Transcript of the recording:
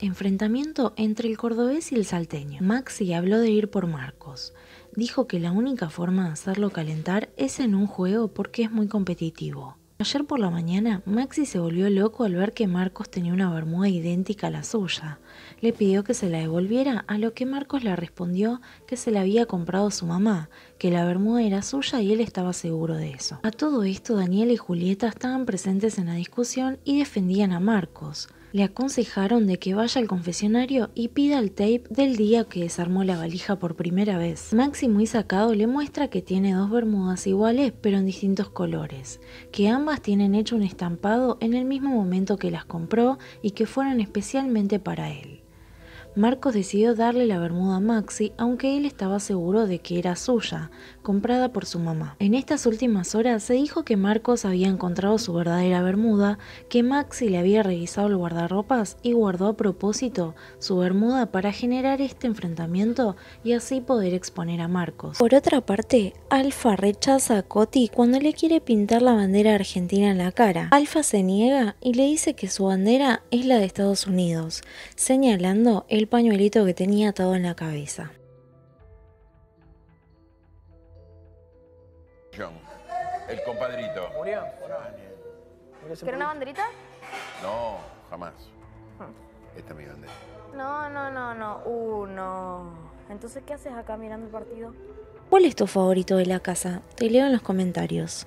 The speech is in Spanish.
Enfrentamiento entre el cordobés y el salteño. Maxi habló de ir por Marcos. Dijo que la única forma de hacerlo calentar es en un juego porque es muy competitivo. Ayer por la mañana, Maxi se volvió loco al ver que Marcos tenía una bermuda idéntica a la suya. Le pidió que se la devolviera, a lo que Marcos le respondió que se la había comprado su mamá, que la bermuda era suya y él estaba seguro de eso. A todo esto, Daniel y Julieta estaban presentes en la discusión y defendían a Marcos le aconsejaron de que vaya al confesionario y pida el tape del día que desarmó la valija por primera vez. Maxi y sacado le muestra que tiene dos bermudas iguales pero en distintos colores, que ambas tienen hecho un estampado en el mismo momento que las compró y que fueron especialmente para él. Marcos decidió darle la bermuda a Maxi, aunque él estaba seguro de que era suya, comprada por su mamá. En estas últimas horas se dijo que Marcos había encontrado su verdadera bermuda, que Maxi le había revisado el guardarropas y guardó a propósito su bermuda para generar este enfrentamiento y así poder exponer a Marcos. Por otra parte, Alfa rechaza a Coti cuando le quiere pintar la bandera argentina en la cara. Alfa se niega y le dice que su bandera es la de Estados Unidos, señalando el el pañuelito que tenía atado en la cabeza. El compadrito. ¿Murió? ¿Quieres una banderita? No, jamás. Esta es mi bandera. No, no, no, no. Uno. Entonces, ¿qué haces acá mirando el partido? ¿Cuál es tu favorito de la casa? Te leo en los comentarios.